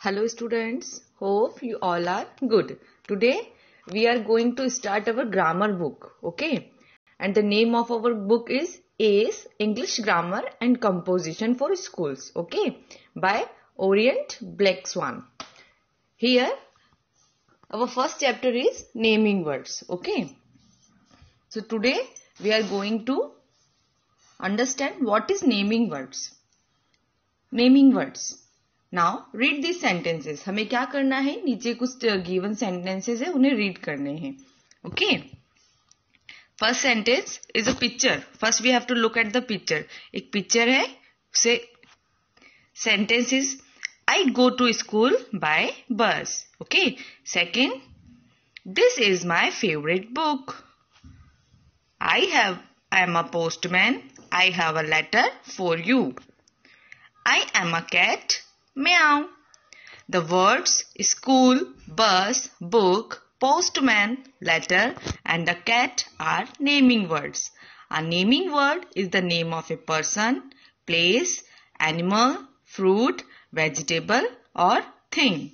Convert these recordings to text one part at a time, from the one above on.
Hello students, hope you all are good. Today we are going to start our grammar book, okay? And the name of our book is Ace English Grammar and Composition for Schools, okay? By Orient Black Swan. Here our first chapter is naming words, okay? So today we are going to understand what is naming words. Naming words now read this sentences हमें क्या करना है नीचे कुछ given sentences है उन्हें read करने हैं okay first sentence is a picture first we have to look at the picture एक पिक्चर है उसे sentence is I go to school by bus okay second this is my favourite book I have I am a postman I have a letter for you I am a cat meow. The words school, bus, book, postman, letter and the cat are naming words. A naming word is the name of a person, place, animal, fruit, vegetable or thing.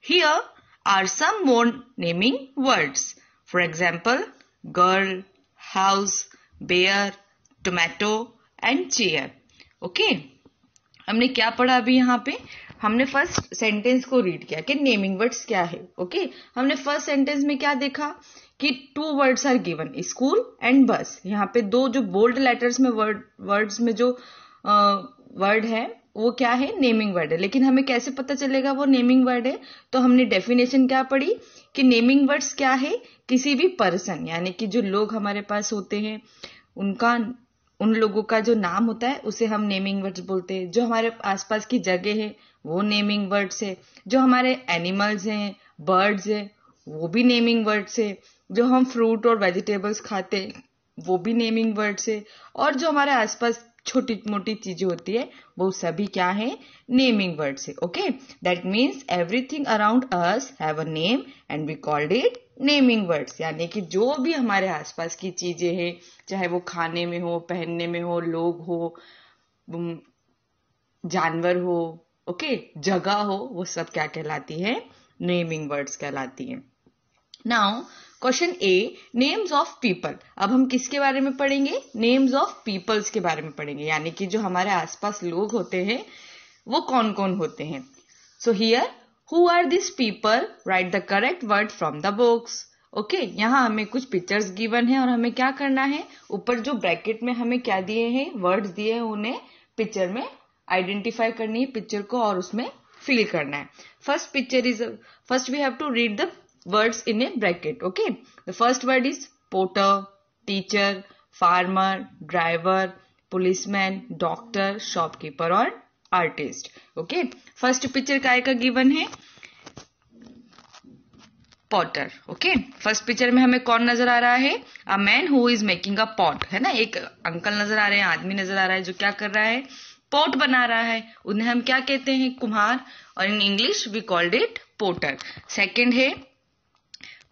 Here are some more naming words. For example, girl, house, bear, tomato and chair. okay. हमने क्या पढ़ा अभी यहाँ पे हमने first sentence को read किया कि नेमिंग वर्ड्स क्या है ओके okay? हमने फर्स्ट सेंटेंस में क्या देखा कि two words are given school and bus यहाँ पे दो जो बोल्ड लेटर्स में वर्ड वर्ड्स में जो वर्ड uh, है वो क्या है नेमिंग वर्ड है लेकिन हमें कैसे पता चलेगा वो नेमिंग वर्ड है तो हमने डेफिनेशन क्या पढ़ी कि नेमिंग वर्ड्स क्या है किसी भी पर्सन यानी कि जो लोग हमारे पास होते हैं उनका उन लोगों का जो नाम होता है उसे हम नेमिंग वर्ड्स बोलते हैं जो हमारे आसपास की जगह है वो नेमिंग वर्ड्स है जो हमारे एनिमल्स हैं बर्ड्स हैं वो भी नेमिंग वर्ड्स है जो हम फ्रूट और वेजिटेबल्स खाते वो भी नेमिंग वर्ड्स है और जो हमारे आसपास छोटी मोटी चीजें होती है वो सभी क्या है नेमिंग वर्ड्स है okay that means everything around us have a name and we called it naming words यानी कि जो भी हमारे आसपास की चीजें हैं चाहे वो खाने में हो पहनने में हो लोग हो जानवर हो ओके जगह हो वो सब क्या कहलाती है नेमिंग वर्ड्स कहलाती है now question A names of people अब हम किसके बारे में पढ़ेंगे नेम्स ऑफ पीपल्स के बारे में पढ़ेंगे यानी कि जो हमारे आसपास लोग होते हैं वो कौन कौन होते हैं so here who are this people write the correct word from the books okay okay, यहाँ हमें कुछ पिक्चर्स गिवन है और हमें क्या करना है ऊपर जो ब्रैकेट में हमें क्या दिए हैं वर्ड्स दिए हैं उन्हें पिक्चर में आइडेंटिफाई करनी है पिक्चर को और उसमें फिल करना है first picture is first we have to read the words in a bracket okay the first word is potter teacher farmer driver policeman doctor shopkeeper और आर्टिस्ट ओके फर्स्ट पिक्चर काय का given है Potter okay first picture में हमें कौन नजर आ रहा है a man who is making a pot है ना एक अंकल नजर आ रहे हैं आदमी नजर आ रहा है जो क्या कर रहा है पॉट बना रहा है उन्हें हम क्या कहते हैं कुम्हार और in English we called it potter second है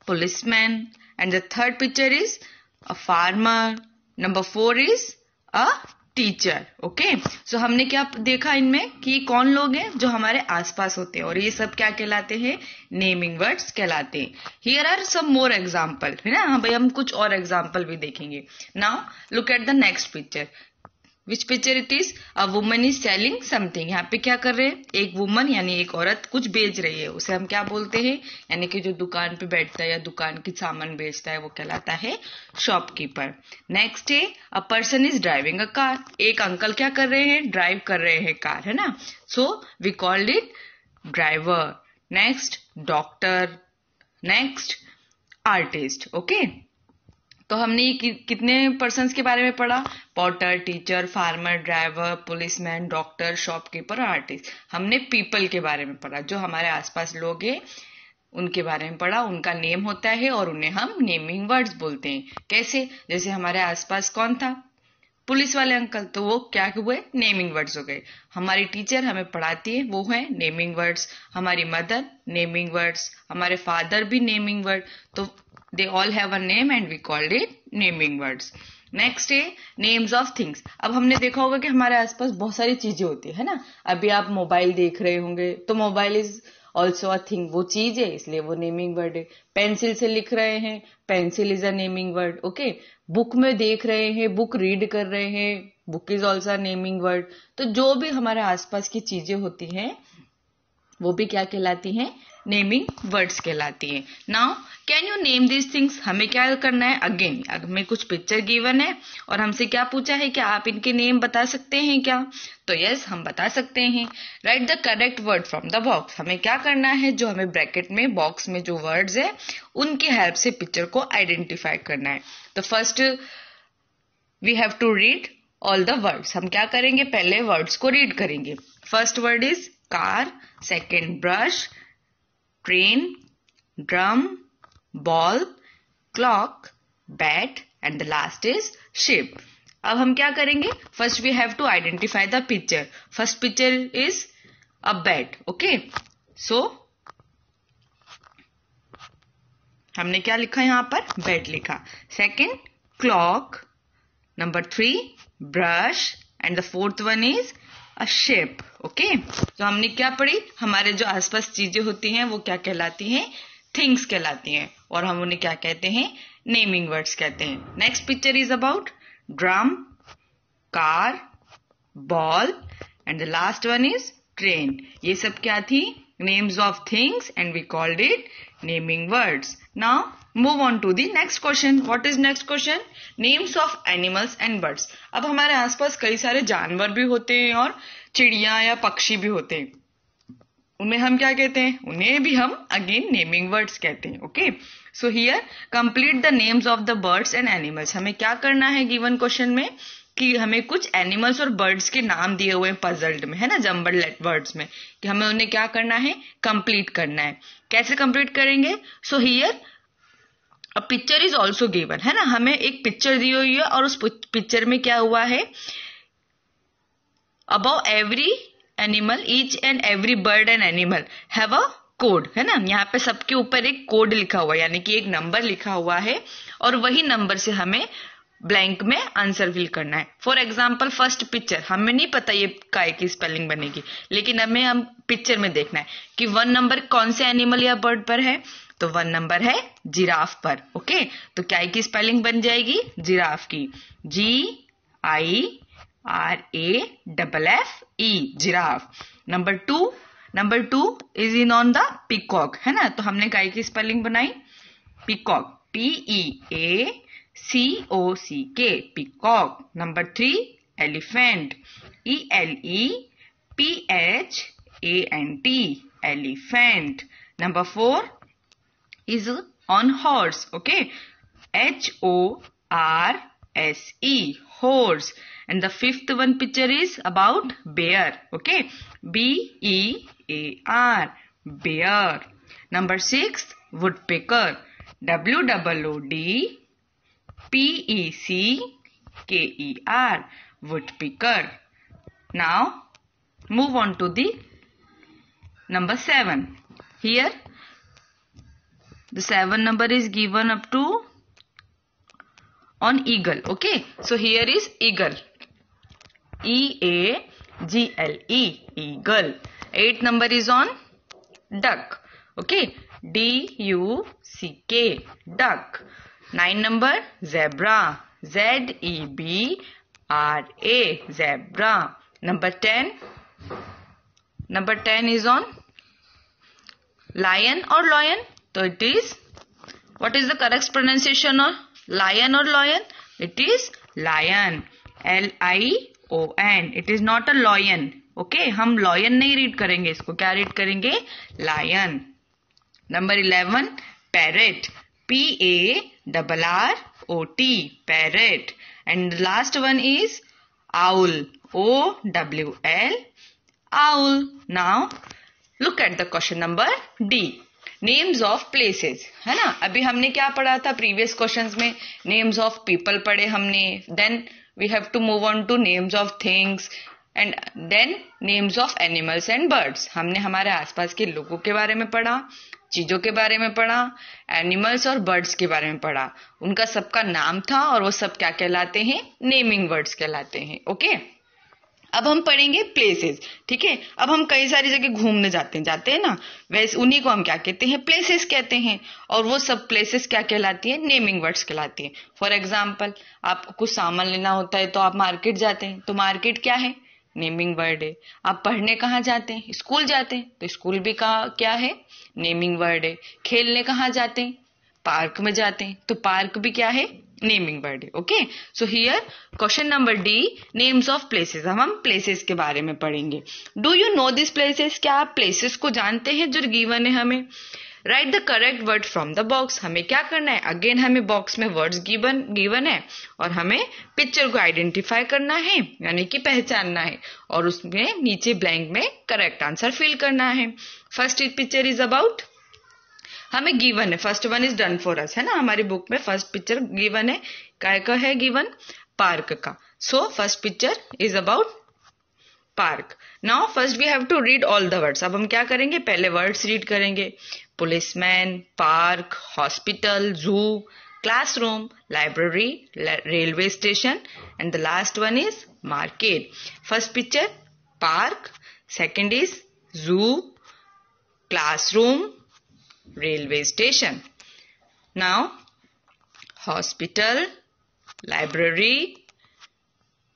policeman and the third picture is a farmer number four is a teacher okay so हमने क्या देखा इनमें कि कौन लोग हैं जो हमारे आसपास होते हैं और ये सब क्या कहलाते हैं नेमिंग वर्ड्स कहलाते हैं here are some more example है ना हाँ भाई हम कुछ और एग्जाम्पल भी देखेंगे now look at the next picture which picture it is a woman is selling something यहाँ पे क्या कर रहे हैं एक वुमन यानी एक औरत कुछ बेच रही है उसे हम क्या बोलते हैं यानी कि जो दुकान पे बैठता है या दुकान की सामान बेचता है वो कहलाता है शॉपकीपर नेक्स्ट है a person is driving a car एक अंकल क्या कर रहे हैं ड्राइव कर रहे हैं कार है ना so we called it driver next doctor next artist okay तो हमने कि, कितने पर्सन के बारे में पढ़ा potter teacher farmer driver policeman doctor shopkeeper और आर्टिस्ट हमने पीपल के बारे में पढ़ा जो हमारे आसपास लोग हैं उनके बारे में पढ़ा उनका नेम होता है और उन्हें हम नेमिंग वर्ड्स बोलते हैं कैसे जैसे हमारे आसपास कौन था पुलिस वाले अंकल तो वो क्या हुए नेमिंग वर्ड्स हो गए हमारी टीचर हमें पढ़ाती है वो है नेमिंग वर्ड्स हमारी मदर नेमिंग वर्ड्स हमारे फादर भी नेमिंग वर्ड तो they all have a name and we called it naming words next है नेम्स ऑफ थिंग्स अब हमने देखा होगा कि हमारे आसपास बहुत सारी चीजें होती है ना अभी आप मोबाइल देख रहे होंगे तो mobile is also a thing वो चीज है इसलिए वो नेमिंग वर्ड है पेंसिल से लिख रहे हैं pencil is a naming word okay book में देख रहे हैं बुक रीड कर रहे हैं book is also a naming word तो जो भी हमारे आसपास की चीजें होती हैं वो भी क्या कहलाती हैं नेमिंग वर्ड्स कहलाती है now can you name these things हमें क्या करना है अगेन हमें कुछ पिक्चर गिवन है और हमसे क्या पूछा है कि आप इनके नेम बता सकते हैं क्या तो यस yes, हम बता सकते हैं write the correct word from the box हमें क्या करना है जो हमें ब्रैकेट में बॉक्स में जो वर्ड्स है उनके हेल्प से पिक्चर को आइडेंटिफाई करना है तो first we have to read all the words हम क्या करेंगे पहले वर्ड्स को रीड करेंगे first word is car second brush train, drum, ball, clock, bat and the last is ship. अब हम क्या करेंगे first we have to identify the picture first picture is a bat okay so हमने क्या लिखा यहां पर बैट लिखा second clock number three brush and the fourth one is shape okay तो हमने क्या पढ़ी हमारे जो आसपास चीजें होती हैं वो क्या कहलाती हैं थिंग्स कहलाती हैं और हम उन्हें क्या कहते हैं नेमिंग वर्ड्स कहते हैं next picture is about drum car ball and the last one is train ये सब क्या थी names of things and we called it naming words. Now move on to the next question. What is next question? Names of animals and birds. अब हमारे आसपास कई सारे जानवर भी होते हैं और चिड़िया या पक्षी भी होते हैं उन्हें हम क्या कहते हैं उन्हें भी हम अगेन नेमिंग वर्ड्स कहते हैं okay so here complete the names of the birds and animals हमें क्या करना है गिवन क्वेश्चन में कि हमें कुछ एनिमल्स और बर्ड्स के नाम दिए हुए हैं पजल्ड में है ना जम्बल वर्ड्स में कि हमें उन्हें क्या करना है कंप्लीट करना है कैसे कंप्लीट करेंगे so here a picture is also given है ना हमें एक पिक्चर दी हुई है और उस पिक्चर में क्या हुआ है about every animal each and every bird and animal have a code है ना यहाँ पे सबके ऊपर एक कोड लिखा हुआ है यानी कि एक नंबर लिखा हुआ है और वही नंबर से हमें ब्लैंक में आंसर फिल करना है फॉर एग्जाम्पल फर्स्ट पिक्चर हमें नहीं पता ये काय की स्पेलिंग बनेगी लेकिन हमें हम पिक्चर में देखना है कि वन नंबर कौन से एनिमल या बर्ड पर है तो वन नंबर है जिराफ पर ओके तो क्या की स्पेलिंग बन जाएगी जिराफ की G I R A double F E giraffe number two number two is in on the peacock है ना तो हमने काय की स्पेलिंग बनाई peacock P E A C O C K peacock. Number 3 elephant. E L E P H A N T elephant. Number 4 is on horse. Okay. H O R S E horse. And the fifth one picture is about bear. Okay. B E A R bear. Number 6 woodpecker. W O O D P E C K E R woodpecker. Now move on to the number 7. Here the 7 number is given up to on eagle. Okay. So here is eagle. E A G L E eagle. 8 number is on duck. Okay. D U C K duck. Nine number zebra Z E B R A zebra number ten number ten is on lion or lion so it is what is the correct pronunciation of lion or lion it is lion l i o n it is not a lion okay hum lion nahi read karenge isko kya read karenge lion number 11 parrot p a double R O T parrot and last one is owl O W L owl owl look at the question number D names of places है ना अभी हमने क्या पढ़ा था previous question में names of people पढ़े हमने then we have to move on to names of things and then names of animals and birds हमने हमारे आसपास के लोगों के बारे में पढ़ा चीज़ों के बारे में पढ़ा एनिमल्स और बर्ड्स के बारे में पढ़ा उनका सबका नाम था और वो सब क्या कहलाते हैं नेमिंग वर्ड्स कहलाते हैं ओके अब हम पढ़ेंगे प्लेसेस ठीक है अब हम कई सारी जगह घूमने जाते हैं जाते हैं ना वैसे उन्हीं को हम क्या कहते हैं प्लेसेस कहते हैं और वो सब प्लेसेस क्या कहलाती है नेमिंग वर्ड्स कहलाती है फॉर एग्जाम्पल आपको कुछ सामान लेना होता है तो आप मार्केट जाते हैं तो मार्केट क्या है नेमिंग वर्ड है आप पढ़ने कहाँ जाते हैं स्कूल जाते हैं तो स्कूल भी कहा क्या है नेमिंग वर्ड है खेलने कहाँ जाते हैं पार्क में जाते हैं तो पार्क भी क्या है नेमिंग वर्ड है okay so here question number D names of places हम हम प्लेसेस के बारे में पढ़ेंगे do you know this places क्या आप प्लेसेस को जानते हैं जो गीवन है हमें write the correct word from the box हमें क्या करना है अगेन हमें बॉक्स में वर्ड्स गिवन गिवन है और हमें पिक्चर को आइडेंटिफाई करना है यानी कि पहचानना है और उसमें नीचे ब्लैंक में करेक्ट आंसर फिल करना है फर्स्ट पिक्चर इज अबाउट हमें गिवन है first one is done for us है ना हमारी बुक में फर्स्ट पिक्चर गिवन है काय का है गिवन पार्क का so first picture is about park now first we have to read all the words अब हम क्या करेंगे पहले वर्ड्स रीड करेंगे policeman, park, hospital, zoo, classroom, library, railway station, and the last one is market. First picture park, second is zoo, classroom, railway station. Now, hospital, library,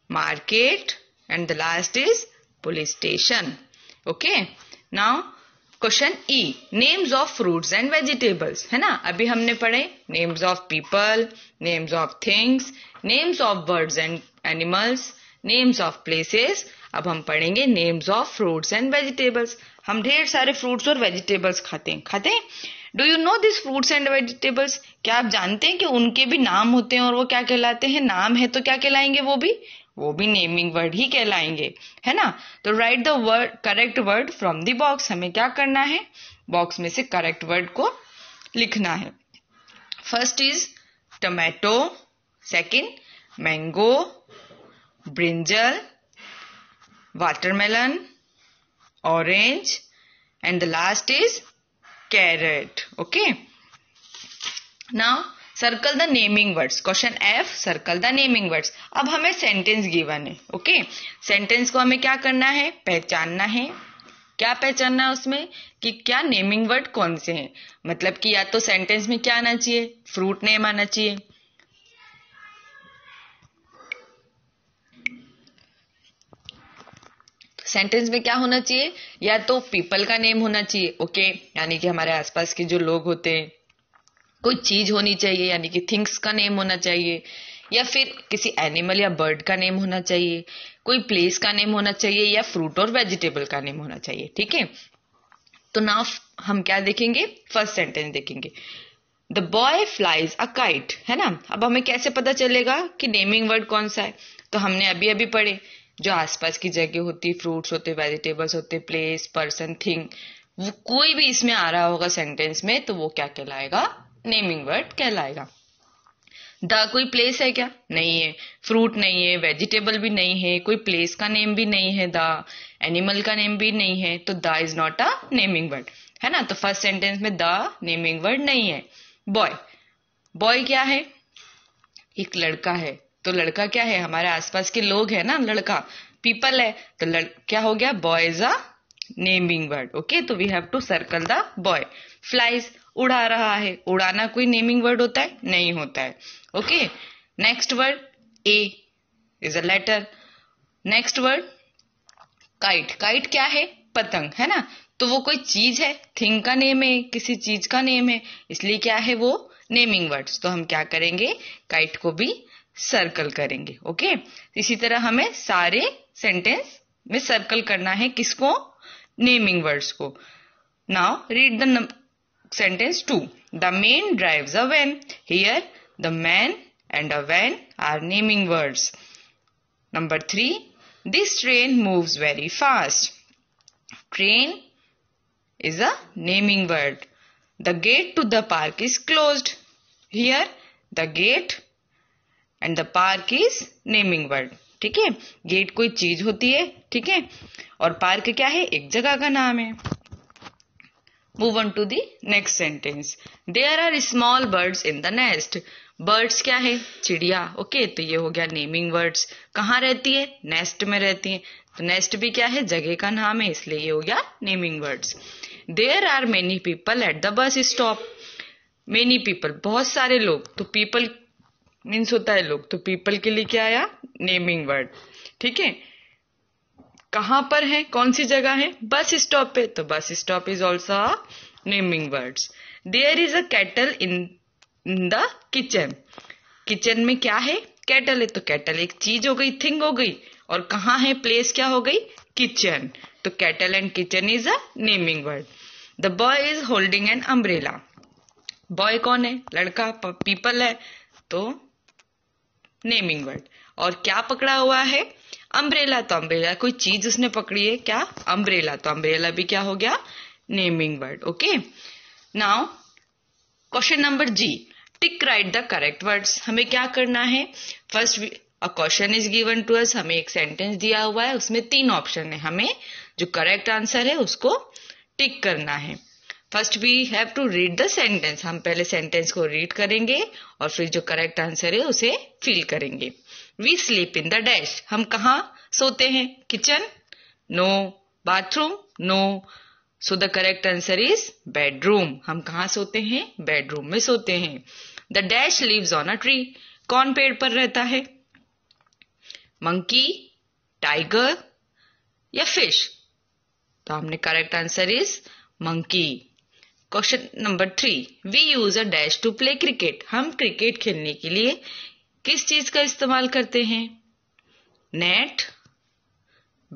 market, and the last is police station. Okay, now question E names of fruits and vegetables है ना अभी हमने पढ़े names of people names of things names of birds and animals names of places अब हम पढ़ेंगे names of fruits and vegetables हम ढेर सारे फ्रूट्स और वेजिटेबल्स खाते हैं खाते हैं do you know this fruits and vegetables क्या आप जानते हैं कि उनके भी नाम होते हैं और वो क्या कहलाते हैं नाम है तो क्या कहलाएंगे वो भी वो भी नेमिंग वर्ड ही कहलाएंगे है ना तो write the word correct word from the box हमें क्या करना है बॉक्स में से करेक्ट वर्ड को लिखना है first is tomato second mango brinjal watermelon orange and the last is carrot okay now circle the naming words question F circle the naming words अब हमें सेंटेंस गिवन है ओके सेंटेंस को हमें क्या करना है पहचानना है क्या पहचानना है उसमें कि क्या नेमिंग वर्ड कौन से हैं मतलब कि या तो सेंटेंस में क्या आना चाहिए फ्रूट नेम आना चाहिए सेंटेंस में क्या होना चाहिए या तो पीपल का नेम होना चाहिए ओके यानी कि हमारे आसपास के जो लोग होते हैं कोई चीज़ होनी चाहिए यानी कि थिंग्स का नेम होना चाहिए या फिर किसी एनिमल या बर्ड का नेम होना चाहिए कोई प्लेस का नेम होना चाहिए या फ्रूट और वेजिटेबल का नेम होना चाहिए ठीक है तो ना हम क्या देखेंगे फर्स्ट सेंटेंस देखेंगे the boy flies a kite है ना अब हमें कैसे पता चलेगा कि नेमिंग वर्ड कौन सा है तो हमने अभी अभी पढ़े जो आसपास की जगह होती फ्रूट्स होते वेजिटेबल्स होते प्लेस पर्सन थिंग वो कोई भी इसमें आ रहा होगा सेंटेंस में तो वो क्या कहलाएगा नेमिंग वर्ड कहलाएगा द कोई प्लेस है क्या नहीं है फ्रूट नहीं है वेजिटेबल भी नहीं है कोई प्लेस का नेम भी नहीं है द एनिमल का नेम भी नहीं है तो the is not a naming word है ना तो फर्स्ट सेंटेंस में द नेमिंग वर्ड नहीं है बॉय बॉय क्या है एक लड़का है तो लड़का क्या है हमारे आसपास के लोग है ना लड़का पीपल है तो लड़... क्या हो गया boy is a naming word okay तो we have to circle the boy flies उड़ा रहा है उड़ाना कोई नेमिंग वर्ड होता है नहीं होता है okay next word A is a letter next word kite kite क्या है पतंग है ना तो वो कोई चीज है थिंग का नेम है किसी चीज का नेम है इसलिए क्या है वो नेमिंग वर्ड्स तो हम क्या करेंगे काइट को भी सर्कल करेंगे ओके इसी तरह हमें सारे सेंटेंस में सर्कल करना है किसको naming words. Now read the sentence 2. The man drives a van. Here the man and a van are naming words. Number 3. This train moves very fast. Train is a naming word. The gate to the park is closed. Here the gate and the park is naming word. ठीक है gate कोई चीज होती है ठीक है और park क्या है एक जगह का नाम है move on to the next sentence there are small birds in the nest birds क्या है चिड़िया ओके okay, तो ये हो गया नेमिंग वर्ड्स कहाँ रहती है नेस्ट में रहती है तो नेस्ट भी क्या है जगह का नाम है इसलिए ये हो गया naming words there are many people at the bus stop many people बहुत सारे लोग तो पीपल मीन्स होता है लोग तो पीपल के लिए क्या आया नेमिंग वर्ड ठीक है कहां पर है कौन सी जगह है बस स्टॉप पे तो bus stop is also naming words there is a kettle in the kitchen kitchen में क्या है कैटल है तो कैटल एक चीज हो गई थिंग हो गई और कहा है प्लेस क्या हो गई किचन तो kettle and kitchen is a naming word the boy is holding an umbrella boy कौन है लड़का पीपल है तो नेमिंग वर्ड और क्या पकड़ा हुआ है अम्ब्रेला तो अम्ब्रेला कोई चीज उसने पकड़ी है क्या अम्ब्रेला तो अम्ब्रेला भी क्या हो गया naming word okay now question number G tick right the correct words हमें क्या करना है first a question is given to us हमें एक सेंटेंस दिया हुआ है उसमें तीन ऑप्शन है हमें जो करेक्ट आंसर है उसको टिक करना है first we have to read the sentence हम पहले सेंटेंस को रीड करेंगे और फिर जो करेक्ट आंसर है उसे फिल करेंगे we sleep in the dash हम कहा सोते हैं kitchen no bathroom no so the correct answer is bedroom हम कहा सोते हैं बेडरूम में सोते हैं the dash lives on a tree कौन पेड़ पर रहता है मंकी टाइगर या फिश तो हमने correct answer is monkey question number three we use a dash to play cricket हम क्रिकेट खेलने के लिए किस चीज का इस्तेमाल करते हैं नेट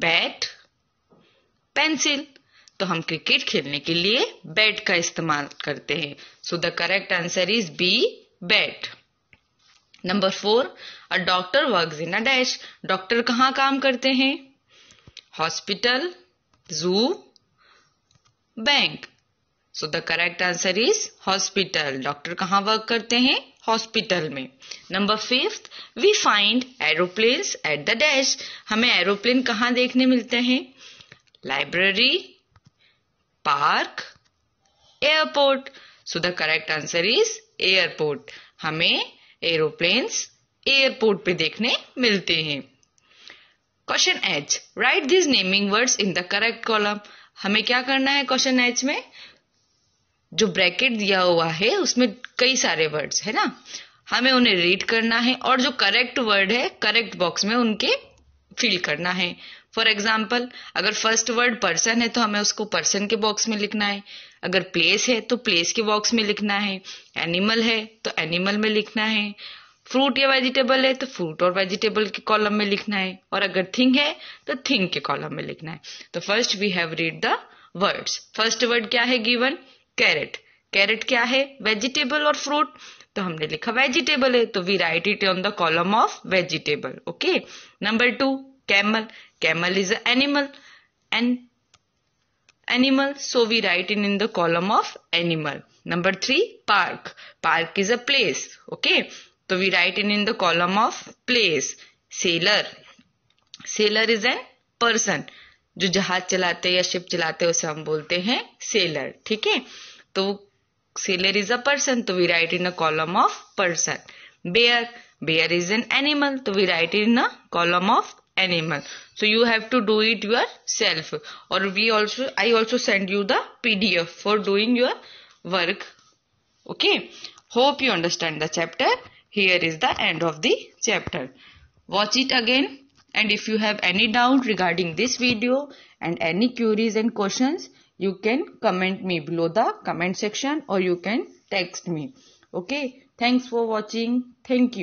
बैट पेंसिल तो हम क्रिकेट खेलने के लिए बैट का इस्तेमाल करते हैं so the correct answer is B bat number four a doctor work in a dash doctor कहाँ काम करते हैं hospital zoo bank so the correct answer is hospital doctor कहाँ वर्क करते हैं हॉस्पिटल में number fifth we find aeroplanes at the dash हमें aeroplane कहाँ देखने मिलते हैं library park airport so the correct answer is airport हमें एरोप्लेन्स एयरपोर्ट पे देखने मिलते हैं question H write these naming words in the correct column हमें क्या करना है क्वेश्चन एच में जो ब्रैकेट दिया हुआ है उसमें कई सारे वर्ड्स है ना हमें उन्हें रीड करना है और जो करेक्ट वर्ड है करेक्ट बॉक्स में उनके फिल करना है फॉर एग्जाम्पल अगर फर्स्ट वर्ड पर्सन है तो हमें उसको पर्सन के बॉक्स में लिखना है अगर प्लेस है तो प्लेस के बॉक्स में लिखना है एनिमल है तो एनिमल में लिखना है फ्रूट या वेजिटेबल है तो फ्रूट और वेजिटेबल के कॉलम में लिखना है और अगर थिंग है तो थिंग के कॉलम में लिखना है तो first we have read the words first word क्या है गिवन कैरेट कैरेट क्या है वेजिटेबल और फ्रूट तो हमने लिखा वेजिटेबल है तो we write it on the column of vegetable okay number two camel camel is animal an animal so we write in in the column of animal number three park park is a place okay तो we write in in the column of place sailor sailor is an person जो जहाज चलाते हैं या ship चलाते उसे हम बोलते हैं सेलर ठीक है तो सेलर इज अ पर्सन तो we write in a column of person bear bear is an animal तो we write in a column of animal so you have to do it yourself और we also I also send you the PDF for doing your work okay hope you understand the chapter here is the end of the chapter watch it again And if you have any doubt regarding this video and any queries and questions, you can comment me below the comment section or you can text me. Okay. Thanks for watching. Thank you.